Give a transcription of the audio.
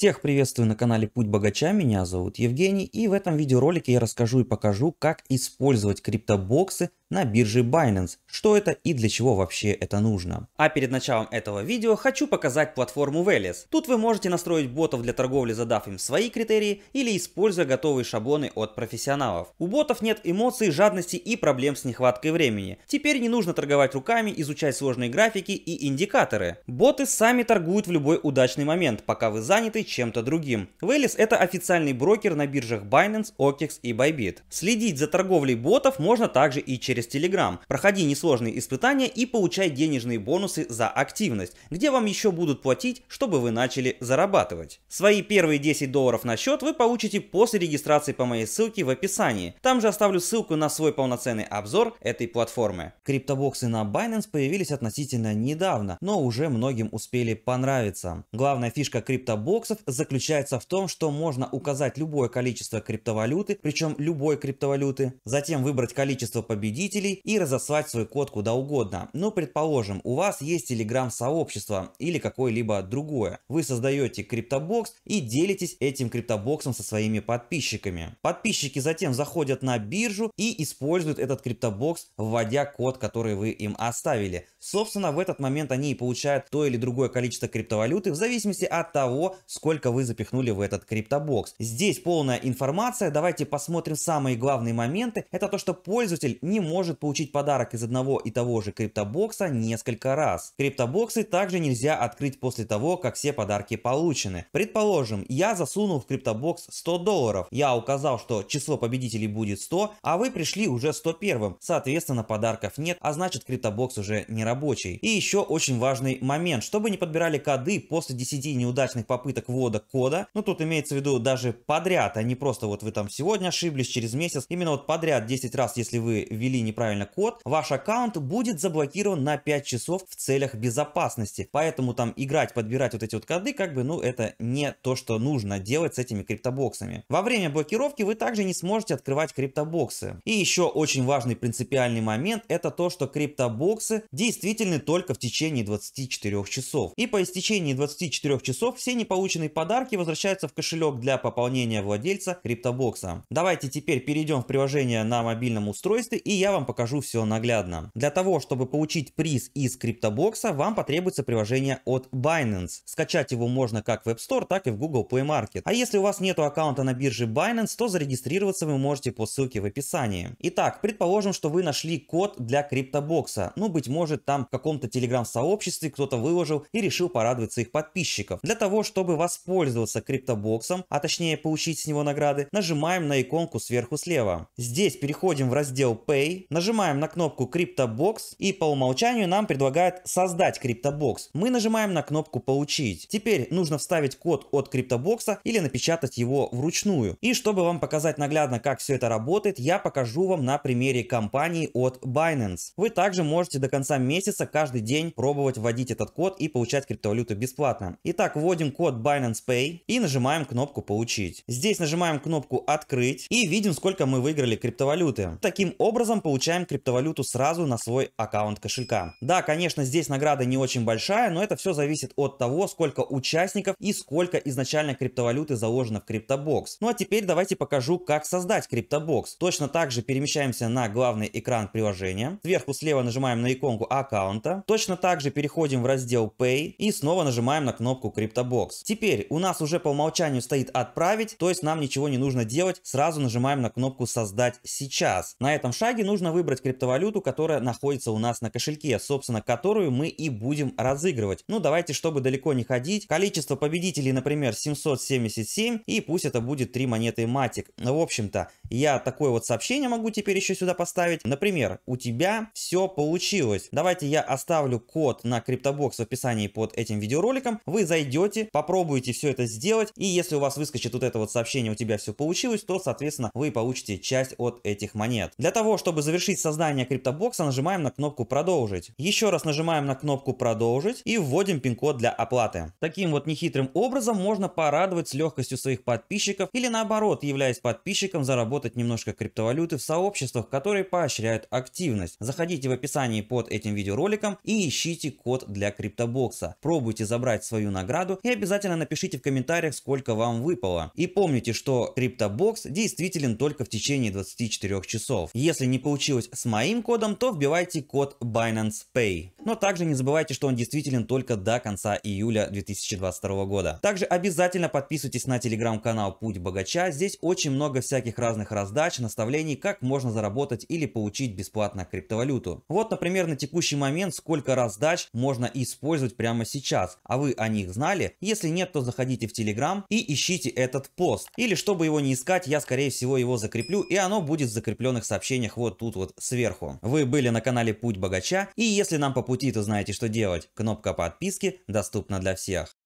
Всех приветствую на канале Путь Богача, меня зовут Евгений и в этом видеоролике я расскажу и покажу, как использовать криптобоксы на бирже Binance, что это и для чего вообще это нужно. А перед началом этого видео хочу показать платформу Veles. Тут вы можете настроить ботов для торговли, задав им свои критерии или используя готовые шаблоны от профессионалов. У ботов нет эмоций, жадности и проблем с нехваткой времени. Теперь не нужно торговать руками, изучать сложные графики и индикаторы. Боты сами торгуют в любой удачный момент, пока вы заняты чем-то другим. Veles это официальный брокер на биржах Binance, OKEX и Bybit. Следить за торговлей ботов можно также и через через Telegram. Проходи несложные испытания и получай денежные бонусы за активность, где вам еще будут платить, чтобы вы начали зарабатывать. Свои первые 10 долларов на счет вы получите после регистрации по моей ссылке в описании. Там же оставлю ссылку на свой полноценный обзор этой платформы. Криптобоксы на Binance появились относительно недавно, но уже многим успели понравиться. Главная фишка криптобоксов заключается в том, что можно указать любое количество криптовалюты, причем любой криптовалюты, затем выбрать количество победителей, пользователей и разослать свой код куда угодно. Но ну, предположим, у вас есть телеграм-сообщество или какое-либо другое. Вы создаете криптобокс и делитесь этим криптобоксом со своими подписчиками. Подписчики затем заходят на биржу и используют этот криптобокс, вводя код, который вы им оставили. Собственно, в этот момент они и получают то или другое количество криптовалюты в зависимости от того, сколько вы запихнули в этот криптобокс. Здесь полная информация, давайте посмотрим самые главные моменты. Это то, что пользователь не может может получить подарок из одного и того же криптобокса несколько раз. Криптобоксы также нельзя открыть после того, как все подарки получены. Предположим, я засунул в криптобокс 100 долларов. Я указал, что число победителей будет 100, а вы пришли уже 101. Соответственно, подарков нет, а значит криптобокс уже не рабочий. И еще очень важный момент. Чтобы не подбирали коды после 10 неудачных попыток ввода кода, ну тут имеется в виду даже подряд, а не просто вот вы там сегодня ошиблись, через месяц, именно вот подряд 10 раз, если вы ввели неправильно код, ваш аккаунт будет заблокирован на 5 часов в целях безопасности. Поэтому там играть, подбирать вот эти вот коды, как бы, ну, это не то, что нужно делать с этими криптобоксами. Во время блокировки вы также не сможете открывать криптобоксы. И еще очень важный принципиальный момент, это то, что криптобоксы действительны только в течение 24 часов. И по истечении 24 часов все неполученные подарки возвращаются в кошелек для пополнения владельца криптобокса. Давайте теперь перейдем в приложение на мобильном устройстве, и я вам вам покажу все наглядно. Для того, чтобы получить приз из криптобокса, вам потребуется приложение от Binance. Скачать его можно как в App Store, так и в Google Play Market. А если у вас нет аккаунта на бирже Binance, то зарегистрироваться вы можете по ссылке в описании. Итак, предположим, что вы нашли код для криптобокса. Ну, быть может, там в каком-то телеграм-сообществе кто-то выложил и решил порадовать своих подписчиков. Для того, чтобы воспользоваться криптобоксом, а точнее получить с него награды, нажимаем на иконку сверху слева. Здесь переходим в раздел Pay, Нажимаем на кнопку CryptoBox и по умолчанию нам предлагают создать CryptoBox. Мы нажимаем на кнопку «Получить». Теперь нужно вставить код от CryptoBox или напечатать его вручную. И чтобы вам показать наглядно, как все это работает, я покажу вам на примере компании от Binance. Вы также можете до конца месяца каждый день пробовать вводить этот код и получать криптовалюту бесплатно. Итак, вводим код Binance Pay и нажимаем кнопку «Получить». Здесь нажимаем кнопку «Открыть» и видим, сколько мы выиграли криптовалюты. Таким образом, получаем криптовалюту сразу на свой аккаунт кошелька. Да, конечно, здесь награда не очень большая, но это все зависит от того, сколько участников и сколько изначально криптовалюты заложено в CryptoBox. Ну а теперь давайте покажу, как создать CryptoBox. Точно так же перемещаемся на главный экран приложения. Сверху слева нажимаем на иконку аккаунта. Точно так же переходим в раздел Pay и снова нажимаем на кнопку CryptoBox. Теперь у нас уже по умолчанию стоит «Отправить», то есть нам ничего не нужно делать. Сразу нажимаем на кнопку «Создать сейчас». На этом шаге нужно нужно выбрать криптовалюту, которая находится у нас на кошельке, собственно, которую мы и будем разыгрывать. Ну, давайте, чтобы далеко не ходить, количество победителей, например, 777, и пусть это будет 3 монеты матик. В общем-то, я такое вот сообщение могу теперь еще сюда поставить. Например, у тебя все получилось. Давайте я оставлю код на криптобокс в описании под этим видеороликом. Вы зайдете, попробуйте все это сделать, и если у вас выскочит вот это вот сообщение, у тебя все получилось, то, соответственно, вы получите часть от этих монет. Для того, чтобы завершить создание криптобокса, нажимаем на кнопку «Продолжить». Еще раз нажимаем на кнопку «Продолжить» и вводим пин-код для оплаты. Таким вот нехитрым образом можно порадовать с легкостью своих подписчиков или наоборот, являясь подписчиком, заработать немножко криптовалюты в сообществах, которые поощряют активность. Заходите в описании под этим видеороликом и ищите код для криптобокса. Пробуйте забрать свою награду и обязательно напишите в комментариях, сколько вам выпало. И помните, что криптобокс действителен только в течение 24 часов. Если не получилось получилось с моим кодом, то вбивайте код Binance Pay. Но также не забывайте, что он действителен только до конца июля 2022 года. Также обязательно подписывайтесь на телеграм-канал Путь Богача. Здесь очень много всяких разных раздач, наставлений, как можно заработать или получить бесплатно криптовалюту. Вот, например, на текущий момент сколько раздач можно использовать прямо сейчас, а вы о них знали? Если нет, то заходите в телеграм и ищите этот пост. Или чтобы его не искать, я скорее всего его закреплю и оно будет в закрепленных сообщениях вот тут тут вот сверху. Вы были на канале Путь Богача, и если нам по пути, то знаете, что делать. Кнопка подписки доступна для всех.